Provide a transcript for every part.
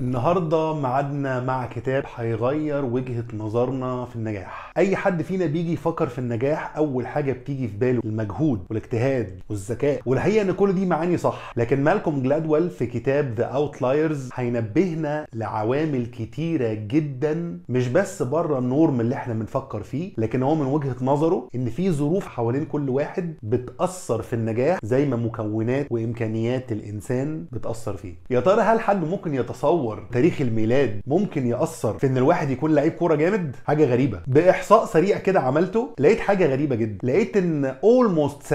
النهارده ميعادنا مع كتاب هيغير وجهه نظرنا في النجاح اي حد فينا بيجي يفكر في النجاح اول حاجه بتيجي في باله المجهود والاجتهاد والذكاء والحقيقه ان كل دي معاني صح لكن مالكوم جلادويل في كتاب ذا اوتلايرز هينبهنا لعوامل كتيره جدا مش بس بره النورم اللي احنا بنفكر فيه لكن هو من وجهه نظره ان في ظروف حوالين كل واحد بتاثر في النجاح زي ما مكونات وامكانيات الانسان بتاثر فيه يا ترى هل حد ممكن يتصور تطور تاريخ الميلاد ممكن ياثر في ان الواحد يكون لعيب كوره جامد حاجه غريبه باحصاء سريع كده عملته لقيت حاجه غريبه جدا لقيت ان اولموست 70%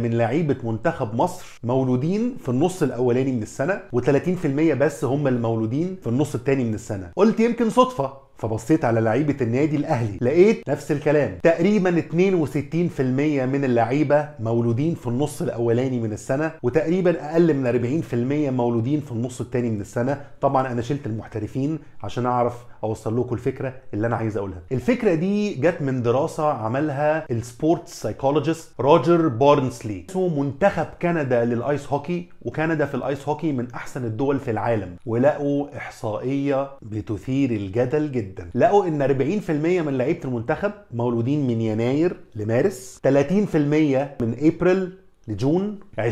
من لعيبه منتخب مصر مولودين في النص الاولاني من السنه و30% بس هم المولودين في النص الثاني من السنه قلت يمكن صدفه فبصيت على لعيبه النادي الاهلي لقيت نفس الكلام تقريبا 62% من اللعيبه مولودين في النص الاولاني من السنه وتقريبا اقل من 40% مولودين في النص الثاني من السنه طبعا انا شلت المحترفين عشان اعرف اوصل لكم الفكره اللي انا عايز اقولها الفكره دي جت من دراسه عملها السبورتس سايكولوجيست روجر بارنسلي اسمه منتخب كندا للايس هوكي وكندا في الايس هوكي من احسن الدول في العالم ولقوا احصائيه بتثير الجدل جدا لقوا ان 40% من لعيبه المنتخب مولودين من يناير لمارس 30% من ابريل لجون 20%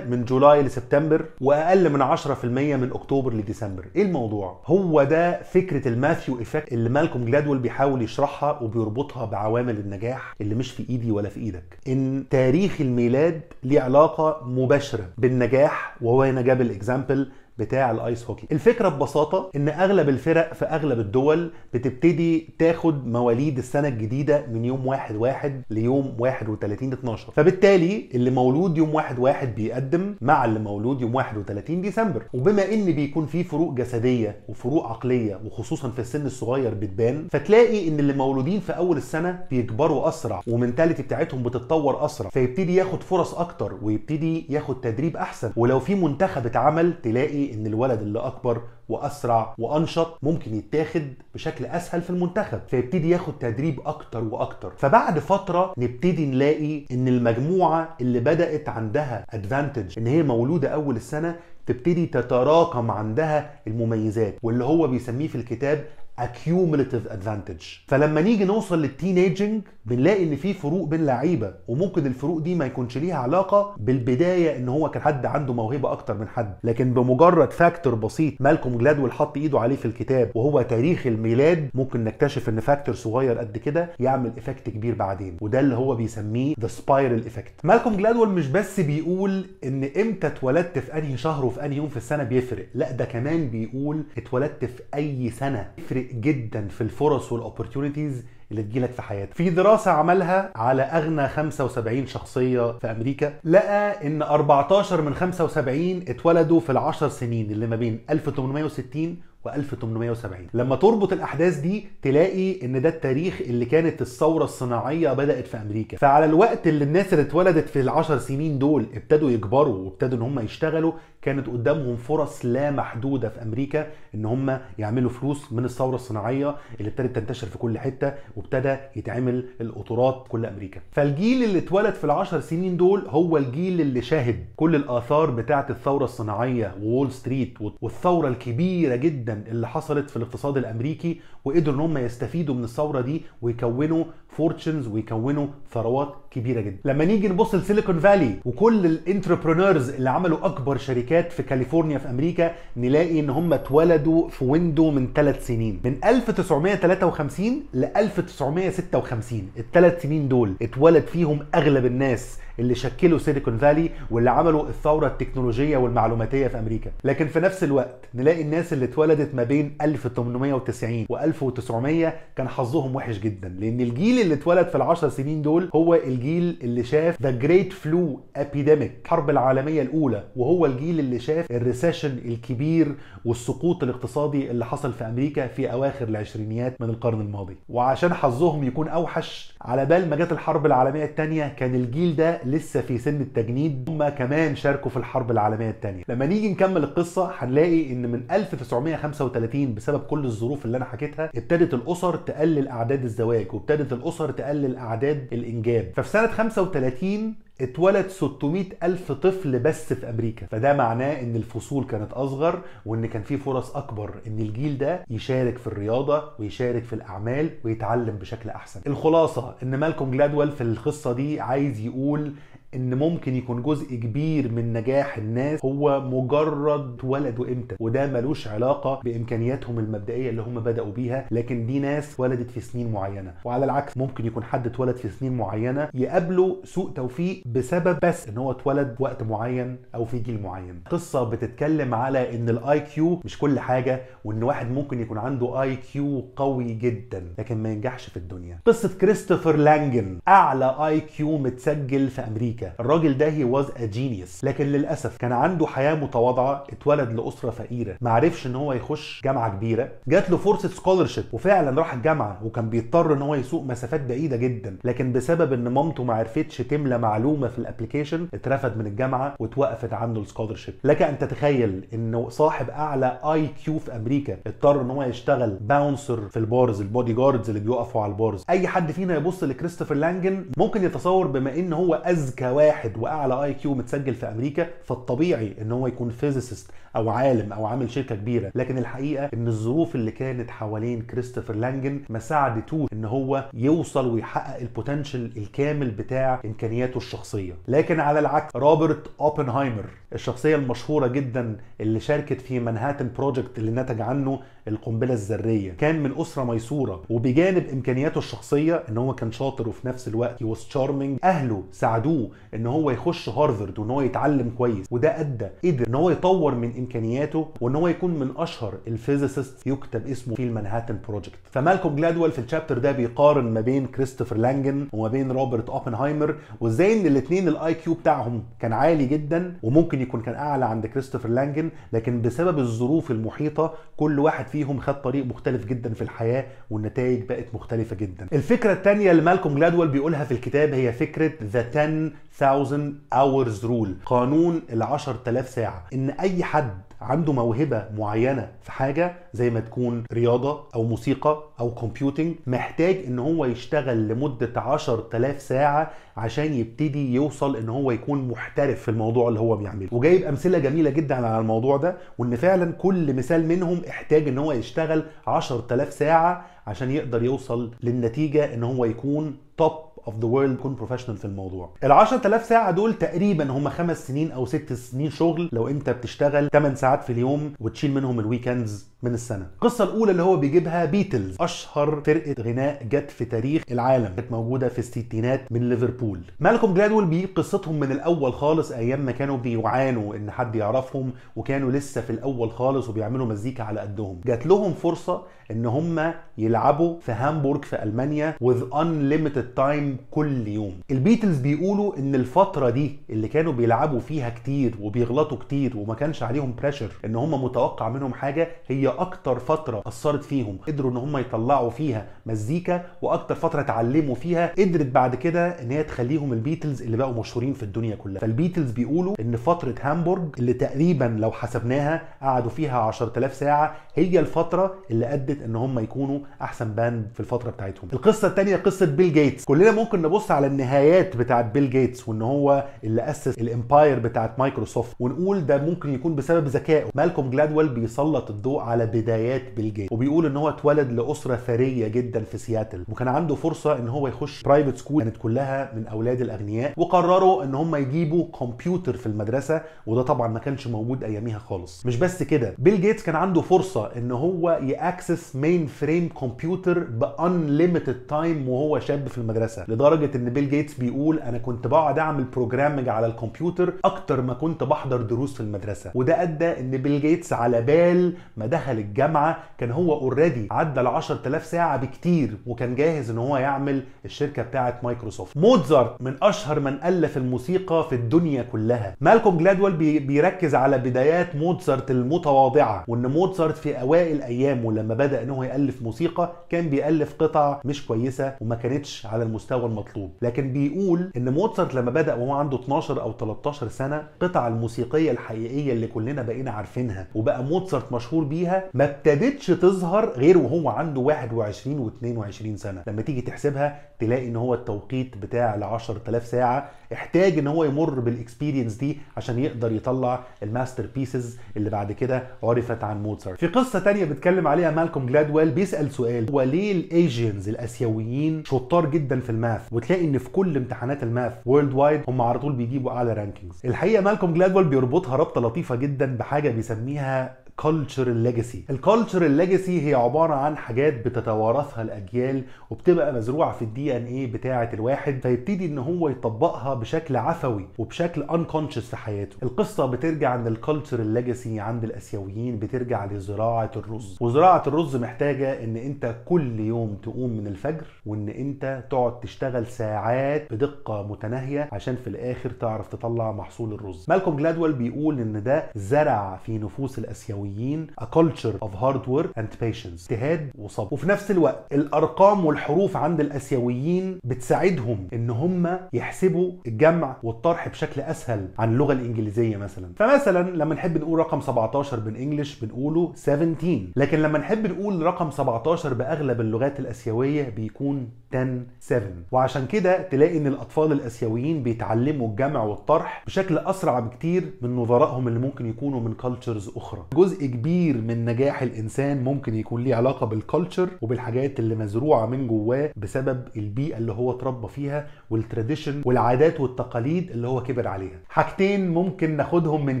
من جولاي لسبتمبر واقل من 10% من اكتوبر لديسمبر ايه الموضوع هو ده فكره الماثيو ايفكت اللي مالكم جلادول بيحاول يشرحها وبيربطها بعوامل النجاح اللي مش في ايدي ولا في ايدك ان تاريخ الميلاد ليه علاقه مباشره بالنجاح وهو هنا جاب الاكزامبل بتاع الايس هوكي الفكره ببساطه ان اغلب الفرق في اغلب الدول بتبتدي تاخد مواليد السنه الجديده من يوم 1 1 ليوم 31 12 فبالتالي اللي مولود يوم 1 1 بيقدم مع اللي مولود يوم 31 ديسمبر وبما ان بيكون في فروق جسديه وفروق عقليه وخصوصا في السن الصغير بتبان فتلاقي ان اللي مولودين في اول السنه بيكبروا اسرع ومنتاليتي بتاعتهم بتتطور اسرع فيبتدي ياخد فرص اكتر ويبتدي ياخد تدريب احسن ولو في منتخب اتعمل تلاقي ليه ان الولد اللي اكبر واسرع وانشط ممكن يتاخد بشكل اسهل في المنتخب فيبتدي ياخد تدريب اكتر واكتر فبعد فتره نبتدي نلاقي ان المجموعه اللي بدات عندها ادفانتج ان هي مولوده اول السنه تبتدي تتراكم عندها المميزات واللي هو بيسميه في الكتاب accumulative ادفانتج فلما نيجي نوصل للتينيجنج بنلاقي ان في فروق بين لعيبه وممكن الفروق دي ما يكونش ليها علاقه بالبدايه ان هو كان حد عنده موهبه اكتر من حد لكن بمجرد فاكتور بسيط مالكوم جلادويل حط ايده عليه في الكتاب وهو تاريخ الميلاد ممكن نكتشف ان فاكتور صغير قد كده يعمل افكت كبير بعدين وده اللي هو بيسميه ذا سبايرال افكت مالكوم جلادويل مش بس بيقول ان امتى اتولدت في انهي شهر وفي انهي يوم في السنه بيفرق لا ده كمان بيقول اتولدت في اي سنه يفرق جدا في الفرص والاوبورتيونيتيز اللي تجيلك في حياتك. في دراسة عملها على أغنى 75 شخصية في أمريكا لقى إن 14 من 75 اتولدوا في العشر سنين اللي ما بين 1860 1870 لما تربط الاحداث دي تلاقي ان ده التاريخ اللي كانت الثوره الصناعيه بدات في امريكا فعلى الوقت اللي الناس اللي اتولدت في العشر سنين دول ابتدوا يكبروا وابتدوا ان هم يشتغلوا كانت قدامهم فرص لا محدوده في امريكا ان هم يعملوا فلوس من الثوره الصناعيه اللي ابتدت تنتشر في كل حته وابتدى يتعمل القطورات في كل امريكا فالجيل اللي اتولد في العشر سنين دول هو الجيل اللي شاهد كل الاثار بتاعه الثوره الصناعيه وول ستريت والثوره الكبيره جدا اللي حصلت في الاقتصاد الامريكي وقدروا ان هم يستفيدوا من الثوره دي ويكونوا فورتشنز ويكونوا ثروات كبيره جدا لما نيجي نبص لسيليكون فالي وكل الانتربرونرز اللي عملوا اكبر شركات في كاليفورنيا في امريكا نلاقي ان هم اتولدوا في ويندو من ثلاث سنين من 1953 ل 1956 الثلاث سنين دول اتولد فيهم اغلب الناس اللي شكلوا سيليكون فالي واللي عملوا الثوره التكنولوجيه والمعلوماتيه في امريكا لكن في نفس الوقت نلاقي الناس اللي اتولدت ما بين 1890 و1900 كان حظهم وحش جدا لان الجيل اللي اتولد في العشر سنين دول هو الجيل اللي شاف ذا جريت فلو ابيديميك الحرب العالميه الاولى وهو الجيل اللي شاف الريسيشن الكبير والسقوط الاقتصادي اللي حصل في امريكا في اواخر العشرينيات من القرن الماضي وعشان حظهم يكون اوحش على بال ما جت الحرب العالميه الثانيه كان الجيل ده لسه في سن التجنيد هم كمان شاركوا في الحرب العالميه الثانيه لما نيجي نكمل القصه هنلاقي ان من 1935 بسبب كل الظروف اللي انا حكيتها ابتدت الاسر تقلل اعداد الزواج وابتدت الاسر تقلل اعداد الانجاب ففي سنه 35 اتولد 600 ألف طفل بس في أمريكا فده معناه إن الفصول كانت أصغر وإن كان في فرص أكبر إن الجيل ده يشارك في الرياضة ويشارك في الأعمال ويتعلم بشكل أحسن الخلاصة إن مالكوم جلادوال في القصة دي عايز يقول ان ممكن يكون جزء كبير من نجاح الناس هو مجرد ولدوا امتى وده ملوش علاقه بامكانياتهم المبدئيه اللي هم بداوا بيها لكن دي ناس ولدت في سنين معينه وعلى العكس ممكن يكون حد اتولد في سنين معينه يقابله سوء توفيق بسبب بس ان هو اتولد وقت معين او في جيل معين قصه بتتكلم على ان الاي كيو مش كل حاجه وان واحد ممكن يكون عنده اي كيو قوي جدا لكن ما ينجحش في الدنيا قصه كريستوفر لانجن اعلى اي كيو متسجل في امريكا امريكا الراجل ده هي واز ا جينيوس لكن للاسف كان عنده حياه متواضعه اتولد لاسره فقيره ما عرفش ان هو يخش جامعه كبيره جات له فرصه سكولرشيب وفعلا راح الجامعه وكان بيضطر ان هو يسوق مسافات بعيده جدا لكن بسبب ان مامته ما عرفتش تملى معلومه في الابلكيشن اترفد من الجامعه واتوقفت عنه السكولرشيب لك ان تتخيل ان صاحب اعلى اي كيو في امريكا اضطر ان هو يشتغل باونسر في البارز البودي جاردز اللي بيقفوا على البارز اي حد فينا يبص لكريستوفر لانجن ممكن يتصور بما ان هو اذكى واحد واعلى اي كيو متسجل في امريكا فالطبيعي ان هو يكون فيزيست او عالم او عامل شركه كبيره لكن الحقيقه ان الظروف اللي كانت حوالين كريستوفر لانجن ما ساعدتوش ان هو يوصل ويحقق البوتنشل الكامل بتاع امكانياته الشخصيه لكن على العكس روبرت اوبنهايمر الشخصيه المشهوره جدا اللي شاركت في مانهاتن بروجكت اللي نتج عنه القنبله الذريه كان من اسره ميسوره وبجانب امكانياته الشخصيه ان هو كان شاطر وفي نفس الوقت يوز تشارمينج اهله ساعدوه ان هو يخش هارفرد وان هو يتعلم كويس وده ادى قدر ان هو يطور من امكانياته وان هو يكون من اشهر الفيزيست يكتب اسمه في المنهاتن بروجكت فمالكوم جلادويل في الشابتر ده بيقارن ما بين كريستوفر لانجن وما بين روبرت اوبنهايمر وازاي ان الاثنين الاي كيو بتاعهم كان عالي جدا وممكن يكون كان اعلى عند كريستوفر لانجن لكن بسبب الظروف المحيطه كل واحد فيهم خد طريق مختلف جدا في الحياه والنتائج بقت مختلفه جدا الفكره الثانيه اللي مالكوم جلادويل بيقولها في الكتاب هي فكره ذا 10 hours rule قانون ال 10000 ساعه ان اي حد عنده موهبه معينه في حاجه زي ما تكون رياضه او موسيقى او كومبيوتنج محتاج ان هو يشتغل لمده 10000 ساعه عشان يبتدي يوصل ان هو يكون محترف في الموضوع اللي هو بيعمله وجايب امثله جميله جدا على الموضوع ده وان فعلا كل مثال منهم احتاج ان هو يشتغل 10000 ساعه عشان يقدر يوصل للنتيجه ان هو يكون توب اوف ذا وورلد تكون بروفيشنال في الموضوع ال 10000 ساعه دول تقريبا هم خمس سنين او ست سنين شغل لو انت بتشتغل 8 ساعات في اليوم وتشيل منهم الويكندز من السنه القصه الاولى اللي هو بيجيبها بيتلز اشهر فرقه غناء جت في تاريخ العالم كانت موجوده في الستينات من ليفربول مالكم جلادول بيجيب قصتهم من الاول خالص ايام ما كانوا بيعانوا ان حد يعرفهم وكانوا لسه في الاول خالص وبيعملوا مزيكا على قدهم جات لهم فرصه ان هم يلعبوا في هامبورغ في المانيا with unlimited التايم كل يوم البيتلز بيقولوا ان الفتره دي اللي كانوا بيلعبوا فيها كتير وبيغلطوا كتير وما كانش عليهم بريشر ان هم متوقع منهم حاجه هي اكتر فتره اثرت فيهم قدروا ان هم يطلعوا فيها مزيكا واكتر فتره اتعلموا فيها قدرت بعد كده ان هي تخليهم البيتلز اللي بقوا مشهورين في الدنيا كلها فالبيتلز بيقولوا ان فتره هامبورج اللي تقريبا لو حسبناها قعدوا فيها 10000 ساعه هي الفتره اللي ادت ان هم يكونوا احسن باند في الفتره بتاعتهم القصه الثانيه قصه بيل جيتس جيتس كلنا ممكن نبص على النهايات بتاعت بيل جيتس وان هو اللي اسس الامباير بتاعت مايكروسوفت ونقول ده ممكن يكون بسبب ذكائه مالكوم جلادويل بيسلط الضوء على بدايات بيل جيتس وبيقول ان هو اتولد لاسره ثريه جدا في سياتل وكان عنده فرصه ان هو يخش برايفت سكول كانت كلها من اولاد الاغنياء وقرروا ان هم يجيبوا كمبيوتر في المدرسه وده طبعا ما كانش موجود اياميها خالص مش بس كده بيل جيتس كان عنده فرصه ان هو ياكسس مين فريم كمبيوتر بانليمتد تايم وهو شاب في المدرسة. المدرسه لدرجه ان بيل جيتس بيقول انا كنت بقعد اعمل بروجرامنج على الكمبيوتر اكتر ما كنت بحضر دروس في المدرسه وده ادى ان بيل جيتس على بال ما دخل الجامعه كان هو اوريدي عدى ال 10000 ساعه بكتير وكان جاهز ان هو يعمل الشركه بتاعه مايكروسوفت موتزارت من اشهر من الف الموسيقى في الدنيا كلها مالكوم جلادوال بي بيركز على بدايات موتزارت المتواضعه وان موتزارت في اوائل ايامه لما بدا ان هو يالف موسيقى كان بيالف قطع مش كويسه وما كانتش على المستوى المطلوب لكن بيقول ان موتسارت لما بدا وهو عنده 12 او 13 سنه القطعه الموسيقيه الحقيقيه اللي كلنا بقينا عارفينها وبقى موتسارت مشهور بيها ما ابتدتش تظهر غير وهو عنده 21 و22 سنه لما تيجي تحسبها تلاقي ان هو التوقيت بتاع ال 10000 ساعه احتاج ان هو يمر بالاكسبيرينس دي عشان يقدر يطلع الماستر بيسز اللي بعد كده عرفت عن موتسارت في قصه تانية بيتكلم عليها مالكوم جلادويل بيسال سؤال هو ليه الايجنز الاسيويين شطار جدا جدا في الماث وتلاقي ان في كل امتحانات الماث وورلد وايد هم على طول بيجيبوا اعلى رانكينجز الحقيقه مالكوم جلادوال بيربطها ربطه لطيفه جدا بحاجه بيسميها الكالتشر الليجاسي الكالتشر الليجاسي هي عبارة عن حاجات بتتوارثها الأجيال وبتبقى مزروعة في الدي ان ايه بتاعة الواحد فيبتدي ان هو يطبقها بشكل عفوي وبشكل انكونشس في حياته القصة بترجع عند الكالتشر الليجاسي عند الآسيويين بترجع لزراعة الرز وزراعة الرز محتاجة ان انت كل يوم تقوم من الفجر وان انت تقعد تشتغل ساعات بدقة متناهية عشان في الآخر تعرف تطلع محصول الرز مالكوم جلادوال بيقول ان ده زرع في نفوس الآسيويين الامويين a culture of hard work and patience اجتهاد وصبر وفي نفس الوقت الارقام والحروف عند الاسيويين بتساعدهم ان هم يحسبوا الجمع والطرح بشكل اسهل عن اللغه الانجليزيه مثلا فمثلا لما نحب نقول رقم 17 بالانجلش بنقوله 17 لكن لما نحب نقول رقم 17 باغلب اللغات الاسيويه بيكون 10 7 وعشان كده تلاقي ان الاطفال الاسيويين بيتعلموا الجمع والطرح بشكل اسرع بكتير من نظرائهم اللي ممكن يكونوا من كالتشرز اخرى جزء جزء كبير من نجاح الانسان ممكن يكون ليه علاقه بالكالتشر وبالحاجات اللي مزروعه من جواه بسبب البيئه اللي هو اتربى فيها والتراديشن والعادات والتقاليد اللي هو كبر عليها حاجتين ممكن ناخدهم من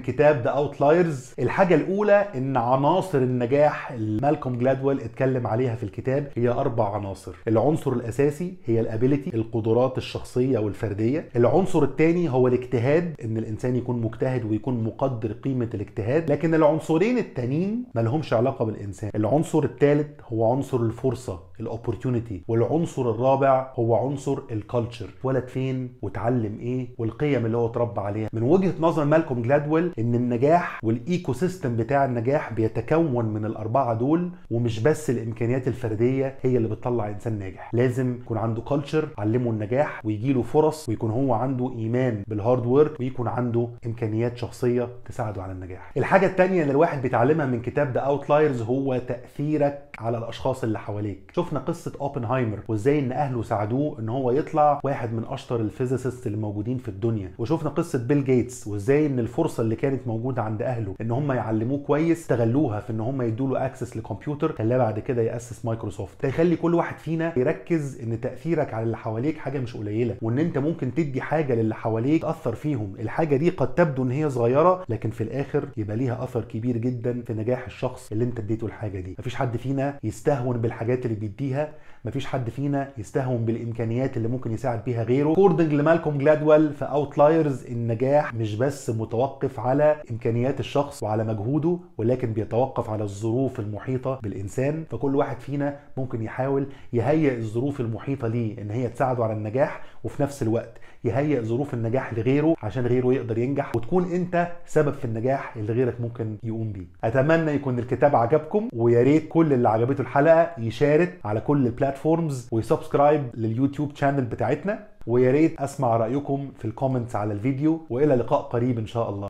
كتاب ذا اوتلايرز الحاجه الاولى ان عناصر النجاح اللي مالكوم جلادويل اتكلم عليها في الكتاب هي اربع عناصر العنصر الاساسي هي الابيليتي القدرات الشخصيه والفرديه العنصر الثاني هو الاجتهاد ان الانسان يكون مجتهد ويكون مقدر قيمه الاجتهاد لكن العنصرين التانيين مالهمش علاقه بالانسان العنصر الثالث هو عنصر الفرصه الاوبورتيونيتي والعنصر الرابع هو عنصر الكالتشر اتولد فين واتعلم ايه والقيم اللي هو اتربى عليها من وجهه نظر مالكوم جلادويل ان النجاح والايكو سيستم بتاع النجاح بيتكون من الاربعه دول ومش بس الامكانيات الفرديه هي اللي بتطلع انسان ناجح لازم يكون عنده كالتشر علمه النجاح ويجي له فرص ويكون هو عنده ايمان بالهارد ورك ويكون عنده امكانيات شخصيه تساعده على النجاح الحاجه الثانيه اللي الواحد بيتعلمها من كتاب ذا اوتلايرز هو تاثيرك على الاشخاص اللي حواليك شوف شفنا قصه اوبنهايمر وازاي ان اهله ساعدوه ان هو يطلع واحد من اشطر الفيزيسيست اللي موجودين في الدنيا وشفنا قصه بيل جيتس وازاي ان الفرصه اللي كانت موجوده عند اهله ان هم يعلموه كويس استغلوها في ان هم يدوا له اكسس لكمبيوتر خلاه بعد كده ياسس مايكروسوفت ده يخلي كل واحد فينا يركز ان تاثيرك على اللي حواليك حاجه مش قليله وان انت ممكن تدي حاجه للي حواليك تاثر فيهم الحاجه دي قد تبدو ان هي صغيره لكن في الاخر يبقى ليها اثر كبير جدا في نجاح الشخص اللي انت اديته الحاجه دي مفيش حد فينا يستهون بالحاجات اللي اديها مفيش حد فينا يستهون بالامكانيات اللي ممكن يساعد بيها غيره كوردنج لمالكوم جلادوال في اوتلايرز النجاح مش بس متوقف على امكانيات الشخص وعلى مجهوده ولكن بيتوقف على الظروف المحيطه بالانسان فكل واحد فينا ممكن يحاول يهيئ الظروف المحيطه ليه ان هي تساعده على النجاح وفي نفس الوقت يهيئ ظروف النجاح لغيره عشان غيره يقدر ينجح وتكون انت سبب في النجاح اللي غيرك ممكن يقوم بيه اتمنى يكون الكتاب عجبكم ويا ريت كل اللي عجبته الحلقه يشارك على كل البلاتفورمز وسبسكرايب لليوتيوب شانل بتاعتنا ويا ريت اسمع رايكم في الكومنتس على الفيديو والى لقاء قريب ان شاء الله